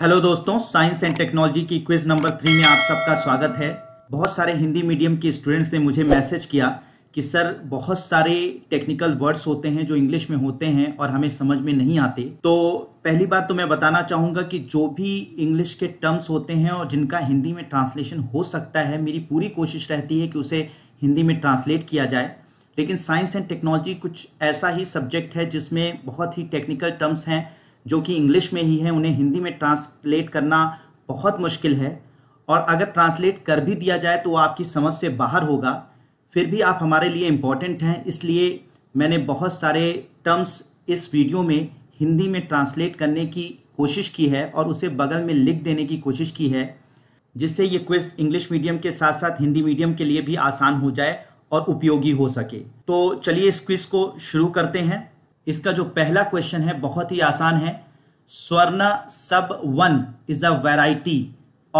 hello दोस्तों science and technology की quiz number three में आप सबका स्वागत है बहुत सारे हिंदी मीडियम के स्टूडेंट्स ने मुझे मैसेज किया कि सर बहुत सारे टेक्निकल वर्ड्स होते हैं जो इंग्लिश में होते हैं और हमें समझ में नहीं आते तो पहली बात तो मैं बताना चाहूँगा कि जो भी इंग्लिश के टर्म्स होते हैं और जिनका हिंदी में ट्रांसलेशन हो सकता है मेरी पूरी कोशिश रहती है कि उसे हिंदी में ट्रांसलेट किया जाए लेकिन साइंस एंड टेक्नोलॉजी कुछ ऐसा ही सब्जेक्ट है जिसमें बहुत ही टेक्निकल टर्म्स हैं जो कि इंग्लिश में ही है उन्हें हिंदी में ट्रांसलेट करना बहुत मुश्किल है और अगर ट्रांसलेट कर भी दिया जाए तो आपकी समझ से बाहर होगा फिर भी आप हमारे लिए इम्पॉर्टेंट हैं इसलिए मैंने बहुत सारे टर्म्स इस वीडियो में हिंदी में ट्रांसलेट करने की कोशिश की है और उसे बगल में लिख देने की कोशिश की है जिससे ये क्विज़ इंग्लिश मीडियम के साथ साथ हिंदी मीडियम के लिए भी आसान हो जाए और उपयोगी हो सके तो चलिए इस क्विज़ को शुरू करते हैं इसका जो पहला क्वेश्चन है बहुत ही आसान है Swarna sub one is a variety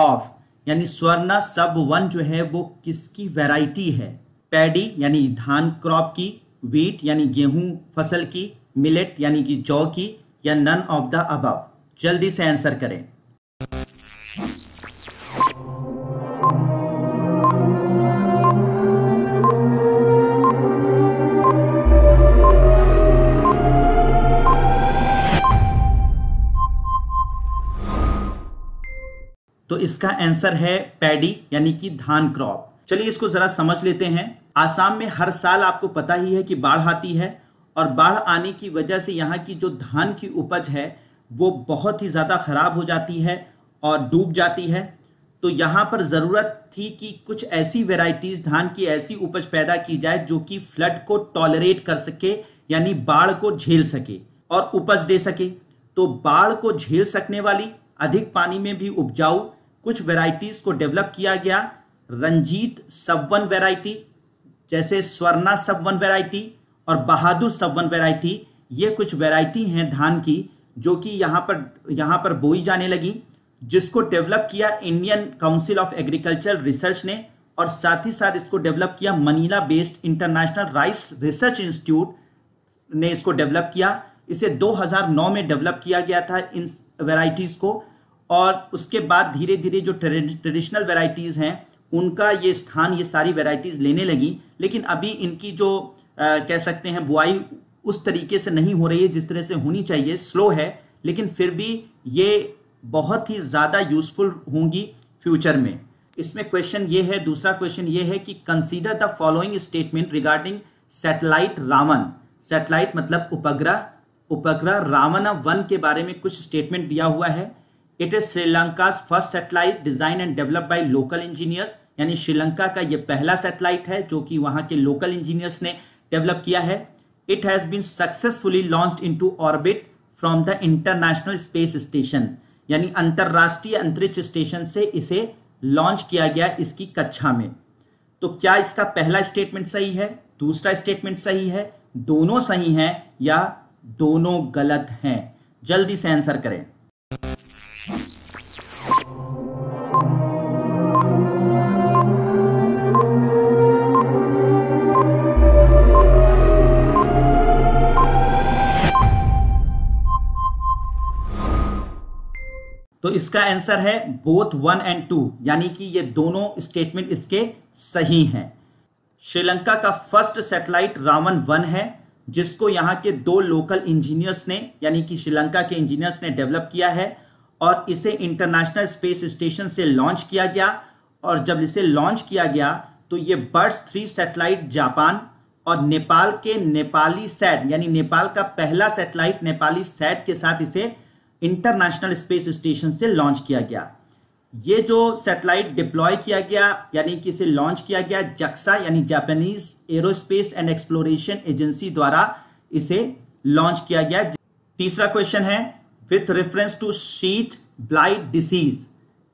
of यानी स्वर्ण सब वन जो है वो किसकी वैरायटी है पैडी यानी धान क्रॉप की वीट यानी गेहूं फसल की मिलेट यानी कि जौ की या नन ऑफ द अबव जल्दी से आंसर करें इसका आंसर है पैडी यानी कि धान क्रॉप चलिए इसको जरा समझ लेते हैं आसाम में हर साल आपको पता ही है कि बाढ़ आती है और बाढ़ आने की वजह से यहाँ की जो धान की उपज है वो बहुत ही ज़्यादा ख़राब हो जाती है और डूब जाती है तो यहाँ पर ज़रूरत थी कि कुछ ऐसी वेराइटीज़ धान की ऐसी उपज पैदा की जाए जो कि फ्लड को टॉलरेट कर सके यानी बाढ़ को झेल सके और उपज दे सके तो बाढ़ को झेल सकने वाली अधिक पानी में भी उपजाऊ कुछ वेराइटीज़ को डेवलप किया गया रंजीत सबवन वेराइटी जैसे स्वर्णा सबवन वेराइटी और बहादुर सबवन वेराइटी ये कुछ वेराइटी हैं धान की जो कि यहाँ पर यहाँ पर बोई जाने लगी जिसको डेवलप किया Indian Council of Agriculture Research ने और साथ ही साथ इसको डेवलप किया Manila based International Rice Research Institute ने इसको डेवलप किया इसे 2009 में डेवलप किया गया था इन वेराइटीज़ को और उसके बाद धीरे धीरे जो ट्रेडिशनल वेराइटीज़ हैं उनका ये स्थान ये सारी वेराइटीज़ लेने लगी लेकिन अभी इनकी जो आ, कह सकते हैं बुआई उस तरीके से नहीं हो रही है जिस तरह से होनी चाहिए स्लो है लेकिन फिर भी ये बहुत ही ज़्यादा यूज़फुल होंगी फ्यूचर में इसमें क्वेश्चन ये है दूसरा क्वेश्चन ये है कि consider the following statement regarding satellite Ravana satellite मतलब उपग्रह उपग्रह रावण वन के बारे में कुछ स्टेटमेंट दिया हुआ है it is Sri Lanka first satellite design and develop by local engineers यानी श्रीलंका का यह पहला सेटेलाइट है जो कि वहाँ के लोकल इंजीनियर्स ने डेवलप किया है it has been successfully launch into orbit from the International Space Station यानी अंतरराष्ट्रीय अंतरिक्ष स्टेशन से इसे लॉन्च किया गया इसकी कक्षा में तो क्या इसका पहला स्टेटमेंट सही है दूसरा स्टेटमेंट सही है दोनों सही हैं या दोनों गलत हैं जल्दी से आंसर करें इसका आंसर है बोथ वन एंड टू यानी कि ये दोनों स्टेटमेंट इसके सही हैं श्रीलंका का फर्स्ट सैटेलाइट रावण वन है जिसको यहाँ के दो लोकल इंजीनियर्स ने यानी कि श्रीलंका के इंजीनियर्स ने डेवलप किया है और इसे इंटरनेशनल स्पेस स्टेशन से लॉन्च किया गया और जब इसे लॉन्च किया गया तो ये बर्ड्स थ्री सैटेलाइट जापान और नेपाल के नेपाली सैट यानी नेपाल का पहला सैटेलाइट नेपाली सैट के साथ इसे इंटरनेशनल स्पेस स्टेशन से लॉन्च किया गया ये जो सैटेलाइट डिप्लॉय किया गया यानी कि इसे लॉन्च किया गया जक्सा यानी Japanese Aerospace and Exploration Agency द्वारा इसे लॉन्च किया गया तीसरा क्वेश्चन है with reference to sheath blight disease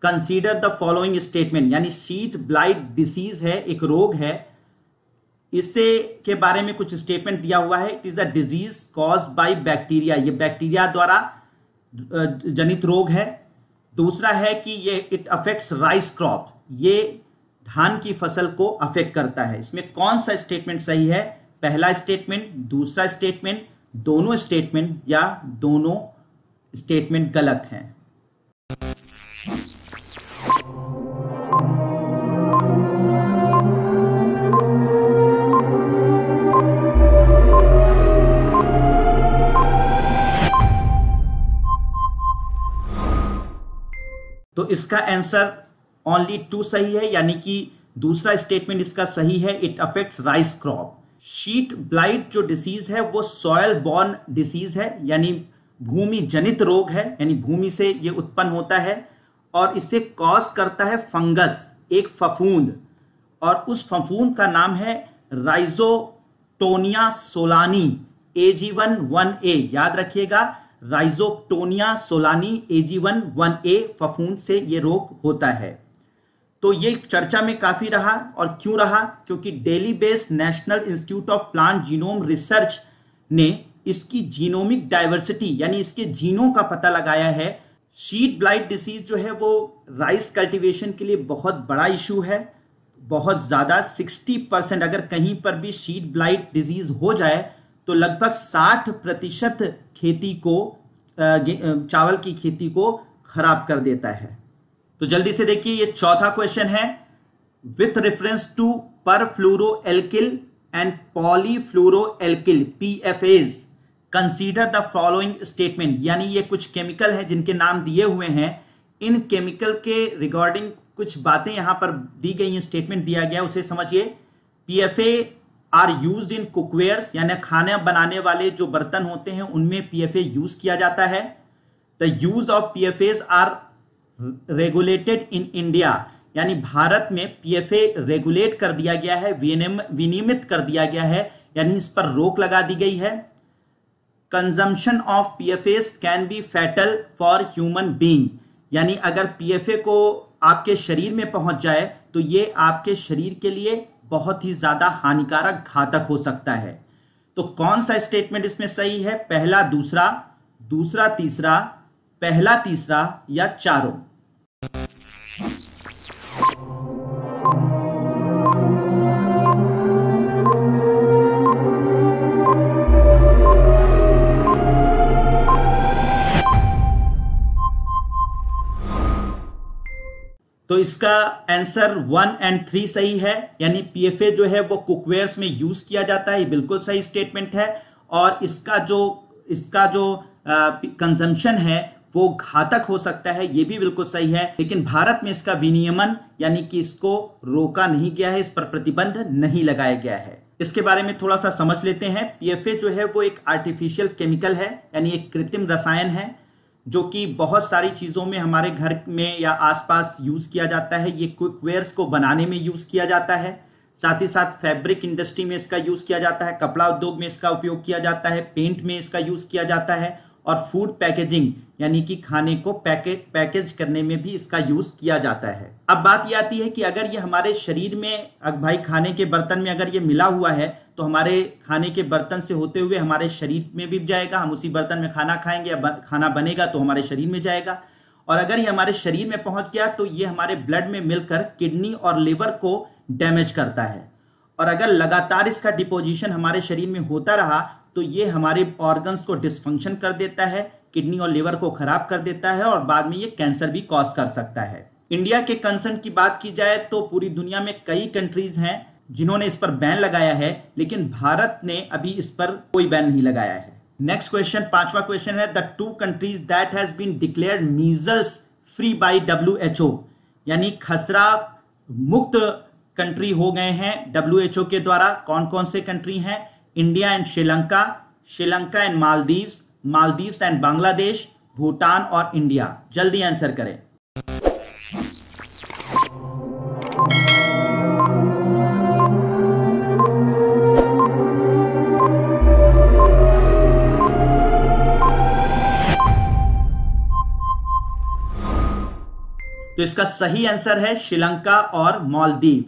consider the following statement यानी शीट ब्लाइट डिसीज है एक रोग है इससे के बारे में कुछ स्टेटमेंट दिया हुआ है it is a disease cause by bacteria ये बैक्टीरिया द्वारा जनित रोग है दूसरा है कि ये इट अफेक्ट्स राइस क्रॉप ये धान की फसल को अफेक्ट करता है इसमें कौन सा स्टेटमेंट सही है पहला स्टेटमेंट दूसरा स्टेटमेंट दोनों स्टेटमेंट या दोनों स्टेटमेंट गलत हैं तो इसका आंसर ओनली टू सही है यानी कि दूसरा स्टेटमेंट इसका सही है it affects rice crop sheath blight जो डिसीज है वो सॉयल बॉर्न डिसीज है यानी भूमि जनित रोग है यानी भूमि से ये उत्पन्न होता है और इससे कॉज करता है फंगस एक फफूंद और उस फफूंद का नाम है Rhizoctonia solani A G one one A याद रखिएगा Rhizoctonia solani A G one one A फफूंद से ये रोग होता है तो ये चर्चा में काफ़ी रहा और क्यों रहा क्योंकि Delhi based National Institute of Plant Genome Research ने इसकी जीनोमिक डाइवर्सिटी यानी इसके जीनों का पता लगाया है शीट ब्लाइट डिसीज जो है वो राइस कल्टीवेशन के लिए बहुत बड़ा इशू है बहुत ज़्यादा 60 परसेंट अगर कहीं पर भी शीट ब्लाइट डिजीज़ हो जाए तो लगभग 60 प्रतिशत खेती को चावल की खेती को खराब कर देता है तो जल्दी से देखिए ये चौथा क्वेश्चन है with reference to perfluoroalkyl and fluoroalkyl P F As consider the following statement यानी ये कुछ केमिकल है जिनके नाम दिए हुए हैं इन केमिकल के रिगार्डिंग कुछ बातें यहां पर दी गई हैं स्टेटमेंट दिया गया उसे समझिए P F A are use in cookwares यानी खाना बनाने वाले जो बर्तन होते हैं उनमें पी एफ ए यूज किया जाता है the use of P F As are regulated in India यानी भारत में पी एफ ए रेगुलेट कर दिया गया है विनियमित कर दिया गया है यानी इस पर रोक लगा दी गई है consumption of P F As can be fatal for human being यानी अगर पी एफ ए को आपके शरीर में पहुंच जाए तो ये आपके शरीर के लिए बहुत ही ज़्यादा हानिकारक घातक हो सकता है तो कौन सा स्टेटमेंट इसमें सही है पहला दूसरा दूसरा तीसरा पहला तीसरा या चारों इसका आंसर वन एंड थ्री सही है यानी पीएफए जो है वो कुकवेयर्स में यूज किया जाता है बिल्कुल सही स्टेटमेंट है और इसका जो इसका जो कंजम्पशन है वो घातक हो सकता है ये भी बिल्कुल सही है लेकिन भारत में इसका विनियमन यानी कि इसको रोका नहीं गया है इस पर प्रतिबंध नहीं लगाया गया है इसके बारे में थोड़ा सा समझ लेते हैं पीएफए जो है वो एक आर्टिफिशियल केमिकल है यानी एक कृत्रिम रसायन है जो कि बहुत सारी चीज़ों में हमारे घर में या आसपास यूज़ किया जाता है ये क्विक वेयर्स को बनाने में यूज़ किया जाता है साथ ही साथ फैब्रिक इंडस्ट्री में इसका यूज़ किया जाता है कपड़ा उद्योग में इसका उपयोग किया जाता है पेंट में इसका यूज़ किया जाता है और फूड पैकेजिंग यानी कि खाने को पैकेज पैकेज करने में भी इसका यूज़ किया जाता है अब बात यह आती है कि अगर ये हमारे शरीर में भाई खाने के बर्तन में अगर ये मिला हुआ है तो हमारे खाने के बर्तन से होते हुए हमारे शरीर में भी जाएगा हम उसी बर्तन में खाना खाएंगे या बन, खाना बनेगा तो हमारे शरीर में जाएगा और अगर ये हमारे शरीर में पहुंच गया तो ये हमारे ब्लड में मिलकर किडनी और लिवर को डैमेज करता है और अगर लगातार इसका डिपोजिशन हमारे शरीर में होता रहा तो ये हमारे ऑर्गन्स को डिसफंक्शन कर देता है किडनी और लिवर को खराब कर देता है और बाद में ये कैंसर भी कॉज कर सकता है इंडिया के कंसर्न की बात की जाए तो पूरी दुनिया में कई कंट्रीज हैं जिन्होंने इस पर बैन लगाया है लेकिन भारत ने अभी इस पर कोई बैन नहीं लगाया है नेक्स्ट क्वेश्चन पांचवा क्वेश्चन है the two countries that has been declare measles free by W यानी खसरा मुक्त कंट्री हो गए हैं डब्ल्यू के द्वारा कौन कौन से कंट्री हैं India and Sri Lanka Sri Lanka and Maldives Maldives and Bangladesh Bhutan और इंडिया जल्दी आंसर करें तो इसका सही आंसर है श्रीलंका और मालदीव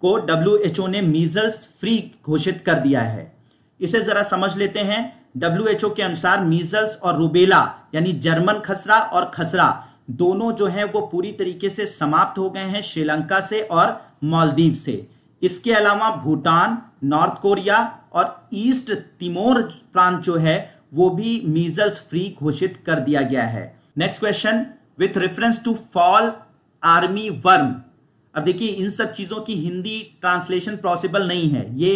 को डब्ल्यू ने मीजल्स फ्री घोषित कर दिया है इसे जरा समझ लेते हैं डब्ल्यू के अनुसार मीजल्स और रूबेला यानी जर्मन खसरा और खसरा दोनों जो हैं वो पूरी तरीके से समाप्त हो गए हैं श्रीलंका से और मालदीव से इसके अलावा भूटान नॉर्थ कोरिया और ईस्ट तिमोर प्रांत जो है वो भी मीजल्स फ्री घोषित कर दिया गया है next question with reference to fall armyworm अब देखिए इन सब चीज़ों की हिंदी ट्रांसलेशन पॉसिबल नहीं है ये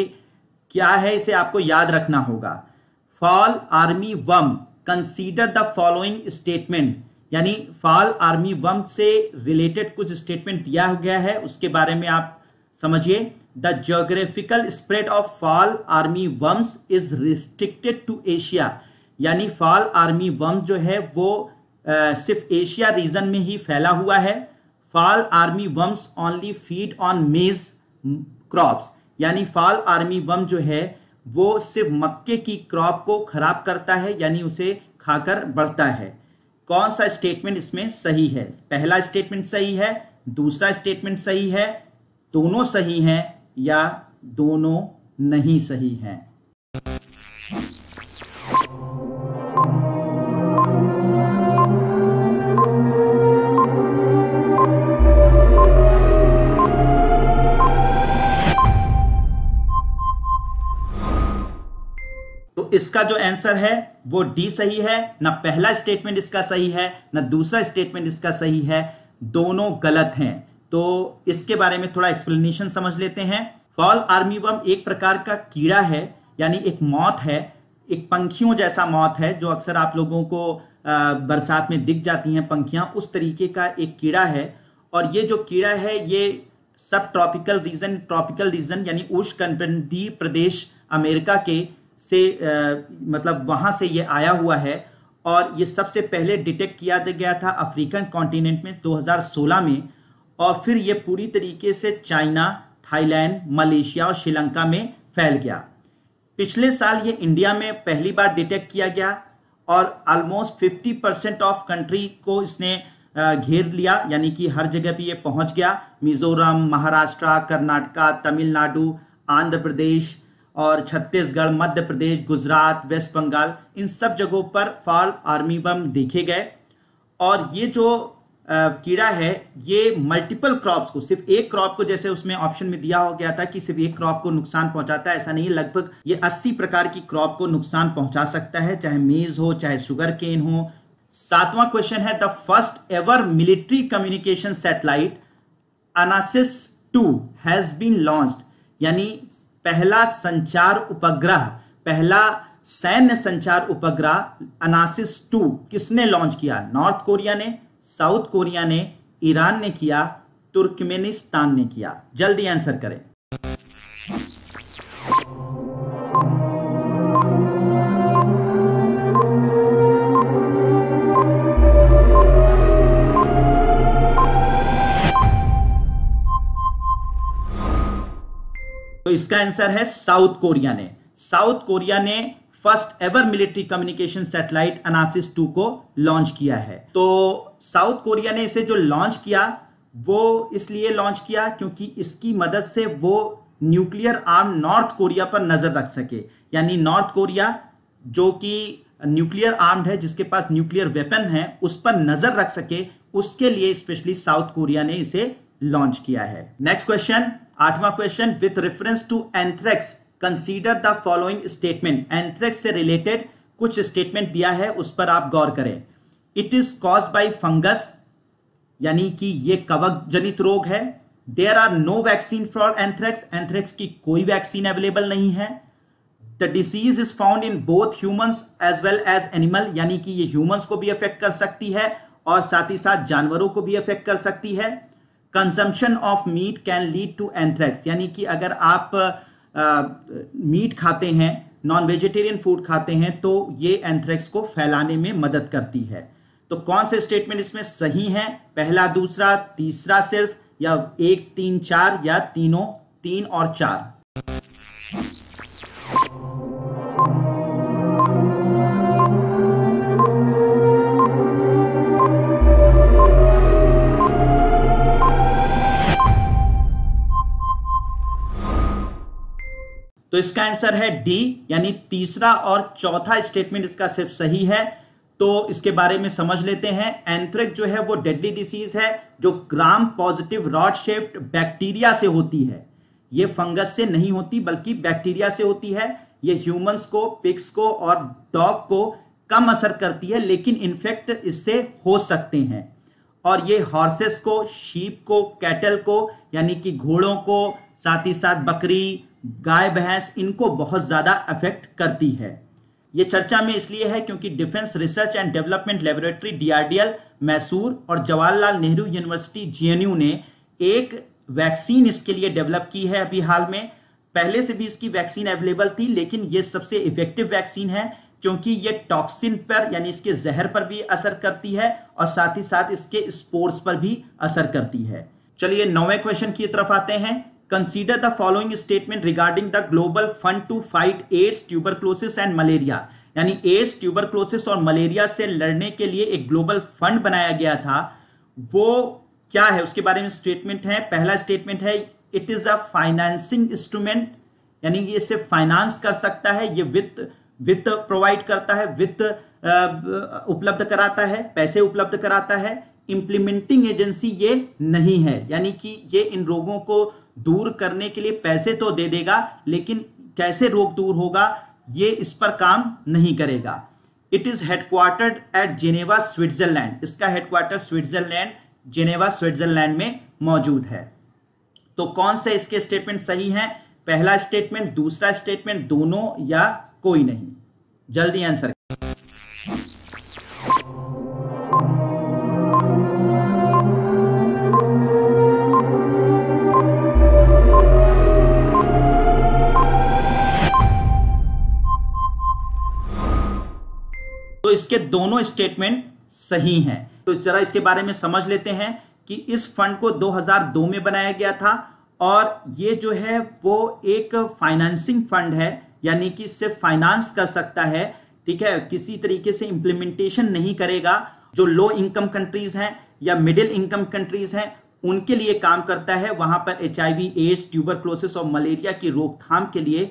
क्या है इसे आपको याद रखना होगा fall army worm consider the following statement यानी फॉल आर्मी वम से रिलेटेड कुछ स्टेटमेंट दिया गया है उसके बारे में आप समझिए the geographical spread of fall army worms is restricted to Asia यानी फॉल आर्मी वम जो है वो आ, सिर्फ एशिया रीजन में ही फैला हुआ है fall army worms only feed on maize crops यानी फॉल आर्मी वम जो है वो सिर्फ मक्के की क्रॉप को खराब करता है यानी उसे खाकर बढ़ता है कौन सा स्टेटमेंट इसमें सही है पहला स्टेटमेंट सही है दूसरा स्टेटमेंट सही है दोनों सही हैं या दोनों नहीं सही हैं इसका जो आंसर है वो डी सही है ना पहला स्टेटमेंट इसका सही है ना दूसरा स्टेटमेंट इसका सही है दोनों गलत हैं तो इसके बारे में थोड़ा एक्सप्लेनेशन समझ लेते हैं फॉल आर्मीवम एक प्रकार का कीड़ा है यानी एक मौत है एक पंखियों जैसा मौत है जो अक्सर आप लोगों को बरसात में दिख जाती हैं पंखियाँ उस तरीके का एक कीड़ा है और ये जो कीड़ा है ये सब ट्रॉपिकल रीजन ट्रॉपिकल रीजन यानी उष्ण प्रदेश अमेरिका के से आ, मतलब वहाँ से ये आया हुआ है और ये सबसे पहले डिटेक्ट किया गया था अफ्रीकन कॉन्टिनेंट में 2016 में और फिर ये पूरी तरीके से चाइना थाईलैंड मलेशिया और श्रीलंका में फैल गया पिछले साल ये इंडिया में पहली बार डिटेक्ट किया गया और almost fifty percent of country को इसने घेर लिया यानी कि हर जगह पे ये पहुंच गया मिज़ोरम महाराष्ट्र कर्नाटका तमिलनाडु आंध्र प्रदेश और छत्तीसगढ़ मध्य प्रदेश गुजरात वेस्ट बंगाल इन सब जगहों पर फॉल आर्मी बम देखे गए और ये जो कीड़ा है ये मल्टीपल क्रॉप्स को सिर्फ एक क्रॉप को जैसे उसमें ऑप्शन में दिया हो गया था कि सिर्फ एक क्रॉप को नुकसान पहुंचाता है ऐसा नहीं लगभग ये 80 प्रकार की क्रॉप को नुकसान पहुंचा सकता है चाहे मेज हो चाहे शुगर केन हो सातवां क्वेश्चन है the first ever military communication satellite ANASIS two has been launch यानी पहला संचार उपग्रह पहला सैन्य संचार उपग्रह अनासिस टू किसने लॉन्च किया नॉर्थ कोरिया ने साउथ कोरिया ने ईरान ने किया तुर्कमेनिस्तान ने किया जल्दी आंसर करें इसका आंसर है साउथ कोरिया ने साउथ कोरिया ने first ever military communication satellite ANASIS two को लॉन्च किया है तो साउथ कोरिया ने इसे जो लॉन्च किया वो इसलिए लॉन्च किया क्योंकि इसकी मदद से वो न्यूक्लियर आर्म नॉर्थ कोरिया पर नज़र रख सके यानी नॉर्थ कोरिया जो कि न्यूक्लियर आर्म्ड है जिसके पास न्यूक्लियर वेपन है उस पर नज़र रख सके उसके लिए स्पेशली साउथ कोरिया ने इसे लॉन्च किया है नेक्स्ट क्वेश्चन आठवां question with reference to anthrax consider the following statement anthrax से रिलेटेड कुछ स्टेटमेंट दिया है उस पर आप गौर करें it is cause by fungus यानी कि ये कवक जनित रोग है there are no vaccine for anthrax anthrax की कोई वैक्सीन अवेलेबल नहीं है the disease is found in both humans as well as animal यानी कि ये ह्यूमन्स को भी अफेक्ट कर सकती है और साथ ही साथ जानवरों को भी अफेक्ट कर सकती है consumption of meat can lead to anthrax यानी कि अगर आप मीट uh, खाते हैं नॉन वेजिटेरियन फूड खाते हैं तो ये एंथ्रैक्स को फैलाने में मदद करती है तो कौन से स्टेटमेंट इसमें सही हैं पहला दूसरा तीसरा सिर्फ या एक तीन चार या तीनों तीन और चार तो इसका आंसर है डी यानी तीसरा और चौथा स्टेटमेंट इसका सिर्फ सही है तो इसके बारे में समझ लेते हैं एंथ्रेक जो है वो डेडली डिसीज है जो gram positive rod shaped bacteria से होती है ये फंगस से नहीं होती बल्कि बैक्टीरिया से होती है ये ह्यूमंस को पिक्स को और डॉग को कम असर करती है लेकिन इन्फेक्ट इससे हो सकते हैं और ये हॉर्सेस को शीप को कैटल को यानी कि घोड़ों को साथ ही साथ बकरी गाय भैंस इनको बहुत ज़्यादा अफेक्ट करती है ये चर्चा में इसलिए है क्योंकि defence research and development laboratory DRDL Mysore और जवाहरलाल नेहरू यूनिवर्सिटी जीएनयू ने एक वैक्सीन इसके लिए डेवलप की है अभी हाल में पहले से भी इसकी वैक्सीन अवेलेबल थी लेकिन ये सबसे इफेक्टिव वैक्सीन है क्योंकि ये टॉक्सिन पर यानी इसके जहर पर भी असर करती है और साथ ही साथ इसके स्पोर्ट्स पर भी असर करती है चलिए नौवें क्वेश्चन की तरफ आते हैं consider the following statement regarding the global fund to fight aids tuberculosis and malaria यानी एड्स ट्यूबरक्लोसिस और मलेरिया से लड़ने के लिए एक ग्लोबल फंड बनाया गया था वो क्या है उसके बारे में स्टेटमेंट है पहला स्टेटमेंट है it is a financing instrument यानी ये इसे फाइनेंस कर सकता है ये वित्त वित्त प्रोवाइड करता है वित्त उपलब्ध कराता है पैसे उपलब्ध कराता है इंप्लीमेंटिंग एजेंसी ये नहीं है यानी कि ये इन रोगों को दूर करने के लिए पैसे तो दे देगा लेकिन कैसे रोग दूर होगा ये इस पर काम नहीं करेगा it is headquartered at Geneva Switzerland इसका हेडक्वार्टर स्विट्ज़रलैंड जेनेवा स्विट्ज़रलैंड में मौजूद है तो कौन से इसके स्टेटमेंट सही हैं पहला स्टेटमेंट दूसरा स्टेटमेंट दोनों या कोई नहीं जल्दी आंसर इसके दोनों स्टेटमेंट सही हैं तो जरा इसके बारे में समझ लेते हैं कि इस फंड को 2002 में बनाया गया था और ये जो है वो एक फाइनेंसिंग फंड है यानी कि सिर्फ फाइनेंस कर सकता है ठीक है किसी तरीके से इम्प्लीमेंटेशन नहीं करेगा जो लो इनकम कंट्रीज हैं या मिडिल इनकम कंट्रीज हैं उनके लिए काम करता है वहां पर H I V AIDS tuberculosis और मलेरिया की रोकथाम के लिए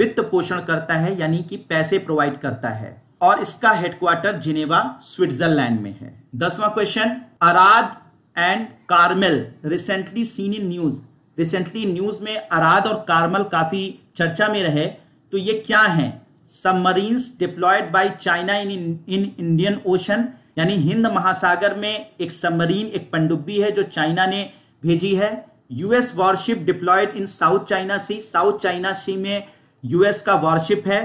वित्त पोषण करता है यानी कि पैसे प्रोवाइड करता है और इसका हेडक्वार्टर जिनेवा स्विट्जरलैंड में है दसवां question Arad and Carmel recently seen in news recently news में अराद और कार्मल काफी चर्चा में रहे तो ये क्या है submarine deployed by China in in Indian Ocean यानी हिंद महासागर में एक सबमरीन एक पंडुब्बी है जो चाइना ने भेजी है US warship deployed in South China Sea South China Sea में यूएस का वॉरशिप है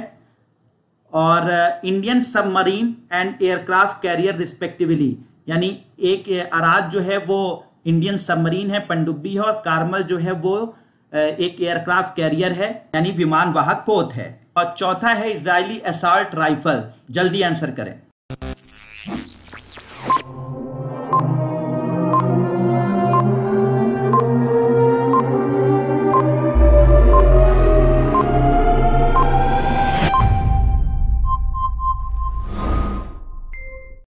और Indian submarine and aircraft carrier respectively यानी एक अराज uh, जो है वो इंडियन सबमरीन है पंडुब्बी है और कार्मल जो है वो uh, एक एयरक्राफ्ट कैरियर है यानी विमान वाहक पोत है और चौथा है इसराइली असॉल्ट राइफल जल्दी आंसर करें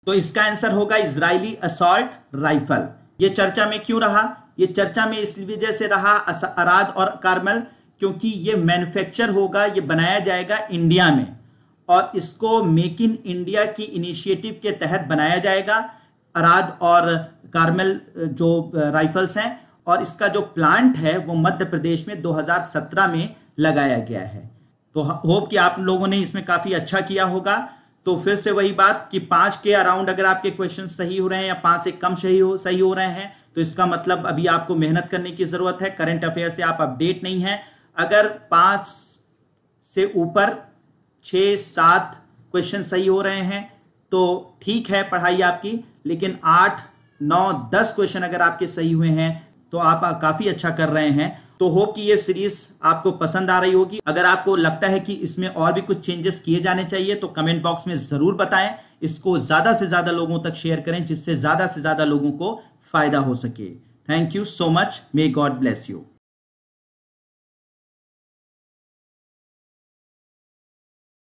तो इसका आंसर होगा इसराइली असॉल्ट राइफल ये चर्चा में क्यों रहा ये चर्चा में इस वजह से रहा अराद और कार्मल क्योंकि ये मैन्युफैक्चर होगा ये बनाया जाएगा इंडिया में और इसको मेक इन इंडिया की इनिशिएटिव के तहत बनाया जाएगा अराद और कार्मल जो राइफल्स हैं और इसका जो प्लांट है वो मध्य प्रदेश में 2017 में लगाया गया है तो होप कि आप लोगों ने इसमें काफ़ी अच्छा किया होगा तो फिर से वही बात कि पांच के अराउंड अगर आपके क्वेश्चन सही हो रहे हैं या पांच से कम सही हो सही हो रहे हैं तो इसका मतलब अभी आपको मेहनत करने की ज़रूरत है करंट अफेयर से आप अपडेट नहीं है अगर पांच से ऊपर छ सात क्वेश्चन सही हो रहे हैं तो ठीक है पढ़ाई आपकी लेकिन आठ नौ दस क्वेश्चन अगर आपके सही हुए हैं तो आप काफ़ी अच्छा कर रहे हैं तो होप कि ये सीरीज आपको पसंद आ रही होगी अगर आपको लगता है कि इसमें और भी कुछ चेंजेस किए जाने चाहिए तो कमेंट बॉक्स में ज़रूर बताएं इसको ज़्यादा से ज़्यादा लोगों तक शेयर करें जिससे ज़्यादा से ज़्यादा लोगों को फ़ायदा हो सके thank you so much may God bless you